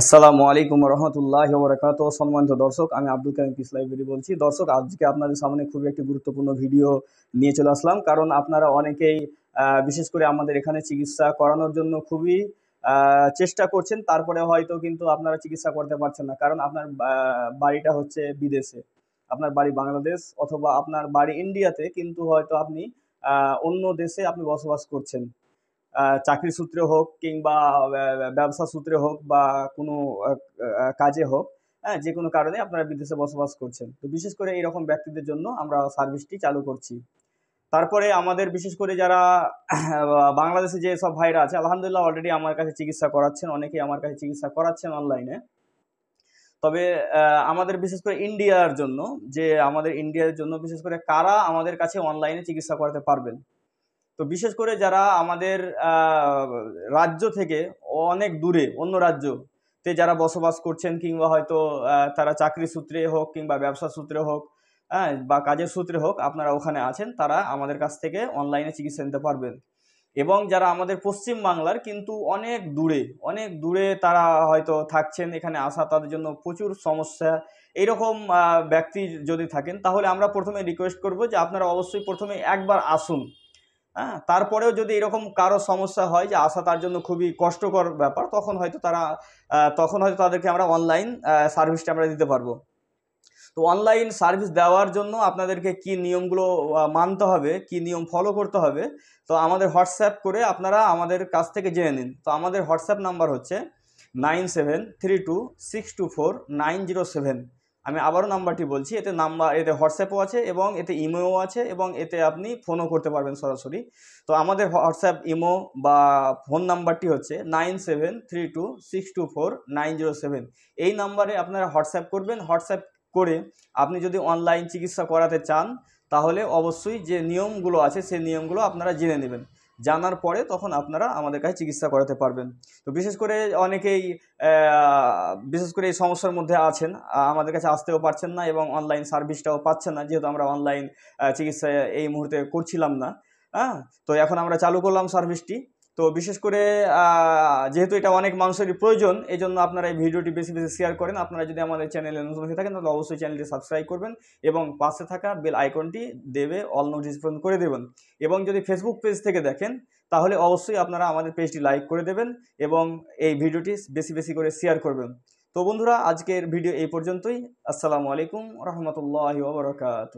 আসসালামু আলাইকুম রহমতুল্লাহ বরকাত সম্মানিত দর্শক আমি আব্দুল কালিম লাইব্রেরি বলছি দর্শক আজকে আপনাদের সামনে খুবই একটি গুরুত্বপূর্ণ ভিডিও নিয়ে চলে আসলাম কারণ আপনারা অনেকেই বিশেষ করে আমাদের এখানে চিকিৎসা করানোর জন্য খুবই চেষ্টা করছেন তারপরে হয়তো কিন্তু আপনারা চিকিৎসা করতে পারছেন না কারণ আপনার বাড়িটা হচ্ছে বিদেশে আপনার বাড়ি বাংলাদেশ অথবা আপনার বাড়ি ইন্ডিয়াতে কিন্তু হয়তো আপনি অন্য দেশে আপনি বসবাস করছেন চাকরি সূত্রে হোক কিংবা ব্যবসা সূত্রে হোক বা কোনো কাজে হোক হ্যাঁ যে কোনো কারণে আপনারা বিদেশে বসবাস করছেন তো বিশেষ করে এইরকম ব্যক্তিদের জন্য আমরা সার্ভিসটি চালু করছি তারপরে আমাদের বিশেষ করে যারা বাংলাদেশে যে সব ভাইরা আছে আলহামদুলিল্লাহ অলরেডি আমার কাছে চিকিৎসা করাচ্ছেন অনেকেই আমার কাছে চিকিৎসা করাচ্ছেন অনলাইনে তবে আমাদের বিশেষ করে ইন্ডিয়ার জন্য যে আমাদের ইন্ডিয়ার জন্য বিশেষ করে কারা আমাদের কাছে অনলাইনে চিকিৎসা করাতে পারবেন তো বিশেষ করে যারা আমাদের রাজ্য থেকে অনেক দূরে অন্য রাজ্য তে যারা বসবাস করছেন কিংবা হয়তো তারা চাকরি সূত্রে হোক কিংবা ব্যবসা সূত্রে হোক হ্যাঁ বা কাজের সূত্রে হোক আপনারা ওখানে আছেন তারা আমাদের কাছ থেকে অনলাইনে চিকিৎসা নিতে পারবেন এবং যারা আমাদের পশ্চিম বাংলার কিন্তু অনেক দূরে অনেক দূরে তারা হয়তো থাকছেন এখানে আসা তাদের জন্য প্রচুর সমস্যা এইরকম ব্যক্তি যদি থাকেন তাহলে আমরা প্রথমে রিকোয়েস্ট করব যে আপনারা অবশ্যই প্রথমে একবার আসুন হ্যাঁ তারপরেও যদি এরকম কারো সমস্যা হয় যে আসা তার জন্য খুবই কষ্টকর ব্যাপার তখন হয়তো তারা তখন হয়তো তাদেরকে আমরা অনলাইন সার্ভিসটা আমরা দিতে পারবো তো অনলাইন সার্ভিস দেওয়ার জন্য আপনাদেরকে কি নিয়মগুলো মানতে হবে কি নিয়ম ফলো করতে হবে তো আমাদের হোয়াটসঅ্যাপ করে আপনারা আমাদের কাছ থেকে জেনে নিন তো আমাদের হোয়াটসঅ্যাপ নাম্বার হচ্ছে nine seven three two six two four nine zero seven আমি আবারও নাম্বারটি বলছি এতে নাম্বার এতে হোয়াটসঅ্যাপও আছে এবং এতে ইমোও আছে এবং এতে আপনি ফোনও করতে পারবেন সরাসরি তো আমাদের হোয়াটসঅ্যাপ ইমো বা ফোন নাম্বারটি হচ্ছে nine seven three two six two four nine zero seven এই নাম্বারে আপনারা হোয়াটসঅ্যাপ করবেন হোয়াটসঅ্যাপ করে আপনি যদি অনলাইন চিকিৎসা করাতে চান তাহলে অবশ্যই যে নিয়মগুলো আছে সেই নিয়মগুলো আপনারা জেনে নেবেন জানার পরে তখন আপনারা আমাদের কাছে চিকিৎসা করাতে পারবেন তো বিশেষ করে অনেকেই বিশেষ করে এই সমস্যার মধ্যে আছেন আমাদের কাছে আসতেও পারছেন না এবং অনলাইন সার্ভিসটাও পাচ্ছেন না যেহেতু আমরা অনলাইন চিকিৎসা এই মুহূর্তে করছিলাম না হ্যাঁ তো এখন আমরা চালু করলাম সার্ভিসটি তো বিশেষ করে যেহেতু এটা অনেক মানুষেরই প্রয়োজন এই জন্য আপনারা এই ভিডিওটি বেশি বেশি শেয়ার করেন আপনারা যদি আমাদের চ্যানেলে নতুন হয়ে থাকেন তাহলে অবশ্যই চ্যানেলটি সাবস্ক্রাইব করবেন এবং পাশে থাকা বেল আইকনটি দেবে অল নোটিফিকেশন করে দেবেন এবং যদি ফেসবুক পেজ থেকে দেখেন তাহলে অবশ্যই আপনারা আমাদের পেজটি লাইক করে দেবেন এবং এই ভিডিওটি বেশি বেশি করে শেয়ার করবেন তো বন্ধুরা আজকের ভিডিও এই পর্যন্তই আসসালামু আলাইকুম রহমতুল্লাহ বরকাত